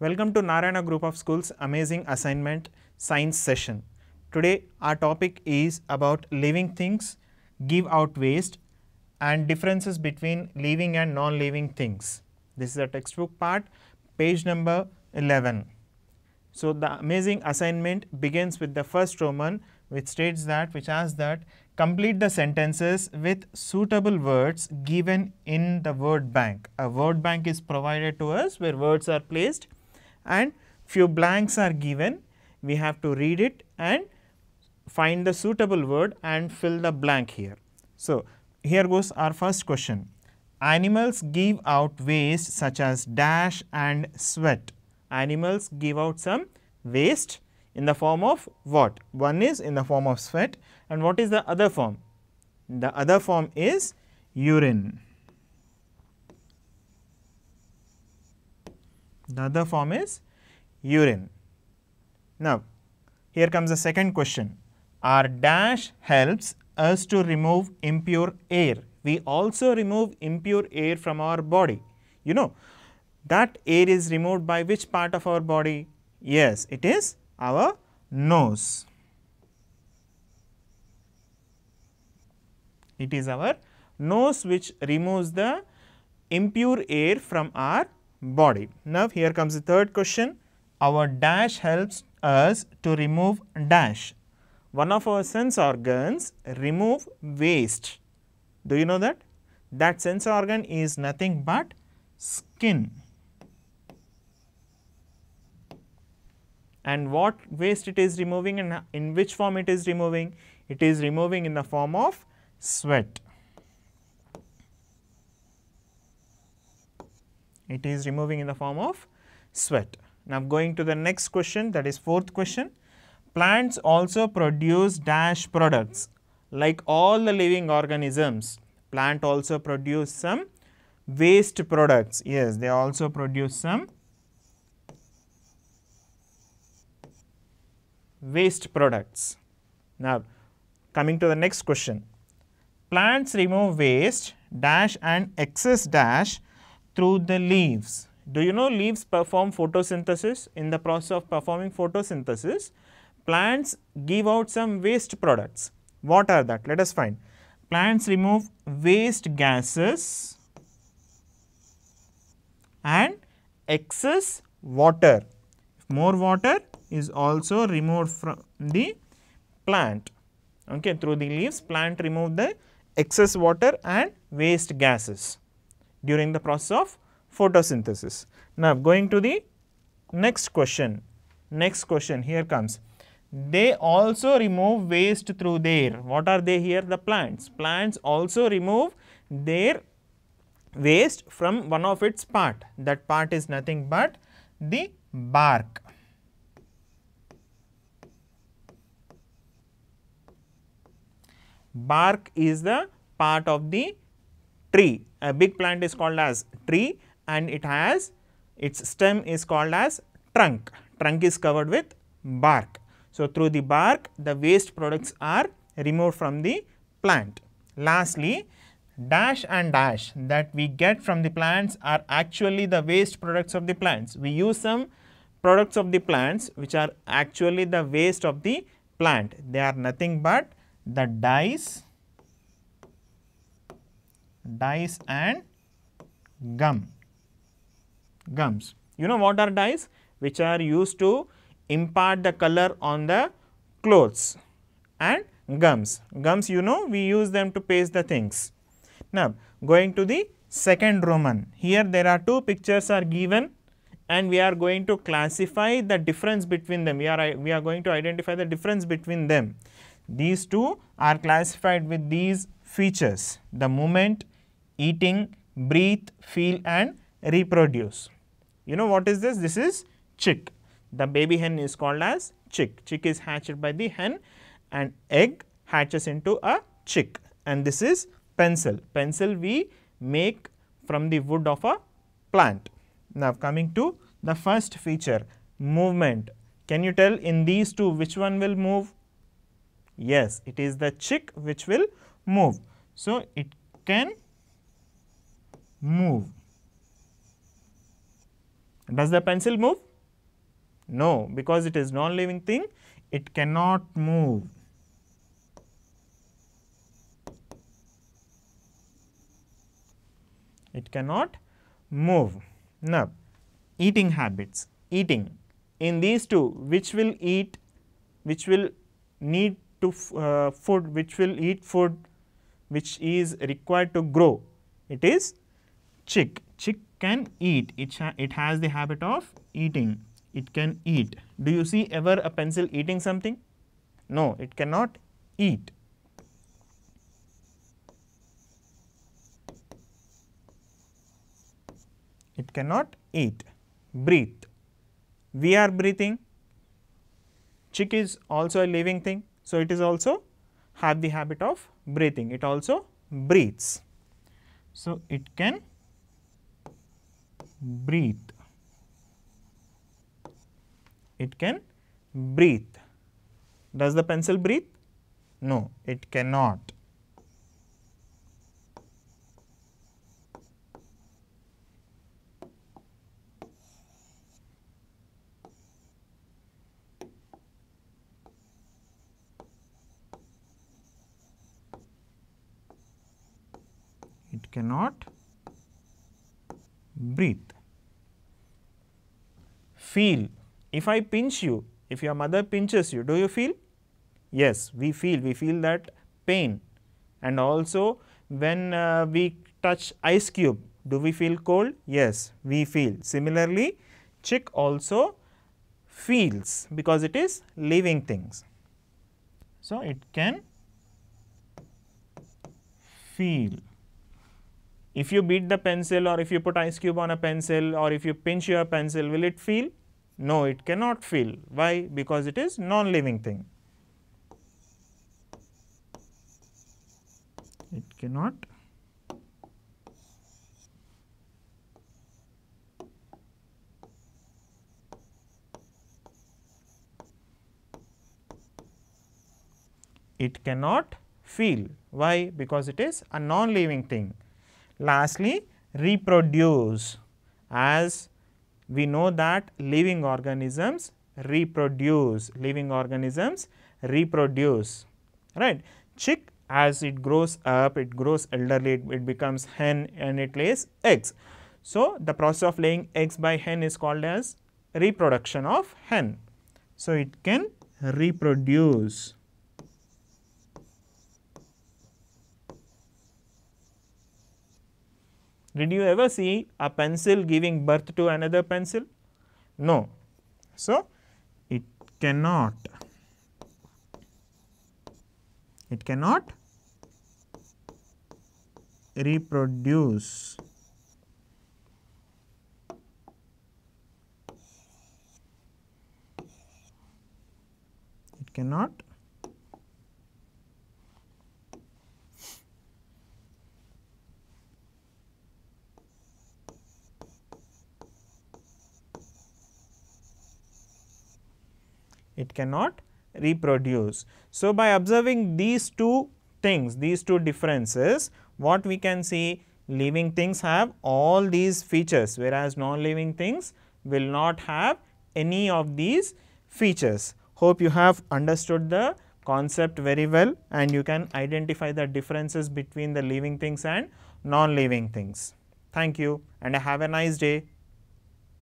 Welcome to Narayana Group of Schools Amazing Assignment Science Session. Today our topic is about living things, give out waste and differences between living and non-living things. This is a textbook part, page number 11. So the amazing assignment begins with the first Roman which states that, which asks that complete the sentences with suitable words given in the word bank. A word bank is provided to us where words are placed and few blanks are given we have to read it and find the suitable word and fill the blank here. So, here goes our first question. Animals give out waste such as dash and sweat. Animals give out some waste in the form of what? One is in the form of sweat and what is the other form? The other form is urine. The other form is urine. Now, here comes the second question. Our dash helps us to remove impure air. We also remove impure air from our body. You know, that air is removed by which part of our body? Yes, it is our nose. It is our nose which removes the impure air from our body. Now, here comes the third question. Our dash helps us to remove dash. One of our sense organs remove waste. Do you know that? That sense organ is nothing but skin. And what waste it is removing and in which form it is removing? It is removing in the form of sweat. It is removing in the form of sweat. Now going to the next question that is fourth question. Plants also produce dash products like all the living organisms. Plant also produce some waste products. Yes, they also produce some waste products. Now, coming to the next question. Plants remove waste dash and excess dash through the leaves. Do you know leaves perform photosynthesis? In the process of performing photosynthesis, plants give out some waste products. What are that? Let us find. Plants remove waste gases and excess water. More water is also removed from the plant. Okay, through the leaves, plant remove the excess water and waste gases during the process of photosynthesis. Now, going to the next question, next question here comes. They also remove waste through their, what are they here? The plants. Plants also remove their waste from one of its part. That part is nothing but the bark. Bark is the part of the tree. A big plant is called as tree and it has its stem is called as trunk. Trunk is covered with bark. So, through the bark the waste products are removed from the plant. Lastly, dash and dash that we get from the plants are actually the waste products of the plants. We use some products of the plants which are actually the waste of the plant. They are nothing but the dyes dyes and gum, gums. You know what are dyes? Which are used to impart the color on the clothes and gums. Gums, you know, we use them to paste the things. Now, going to the second Roman. Here there are two pictures are given and we are going to classify the difference between them. We are, we are going to identify the difference between them. These two are classified with these features, the moment eating, breathe, feel and reproduce. You know what is this? This is chick. The baby hen is called as chick. Chick is hatched by the hen and egg hatches into a chick and this is pencil. Pencil we make from the wood of a plant. Now coming to the first feature movement. Can you tell in these two which one will move? Yes, it is the chick which will move. So, it can move. Does the pencil move? No, because it is non-living thing, it cannot move. It cannot move. Now, eating habits, eating. In these two, which will eat, which will need to uh, food, which will eat food, which is required to grow. It is chick. Chick can eat. It, it has the habit of eating. It can eat. Do you see ever a pencil eating something? No, it cannot eat. It cannot eat. Breathe. We are breathing. Chick is also a living thing. So, it is also have the habit of breathing. It also breathes. So, it can breathe. It can breathe. Does the pencil breathe? No, it cannot. It cannot breathe. Feel, if I pinch you, if your mother pinches you, do you feel? Yes, we feel, we feel that pain. And also when uh, we touch ice cube, do we feel cold? Yes, we feel. Similarly, chick also feels because it is living things. So, it can feel. If you beat the pencil or if you put ice cube on a pencil or if you pinch your pencil, will it feel? No, it cannot feel. Why? Because it is non-living thing. It cannot it cannot feel. Why? Because it is a non-living thing. Lastly, reproduce as we know that living organisms reproduce, living organisms reproduce, right. Chick as it grows up, it grows elderly, it, becomes hen and it lays eggs. So, the process of laying eggs by hen is called as reproduction of hen. So, it can reproduce. Did you ever see a pencil giving birth to another pencil? No. So, it cannot, it cannot reproduce. It cannot it cannot reproduce. So, by observing these two things, these two differences, what we can see living things have all these features whereas non-living things will not have any of these features. Hope you have understood the concept very well and you can identify the differences between the living things and non-living things. Thank you and have a nice day.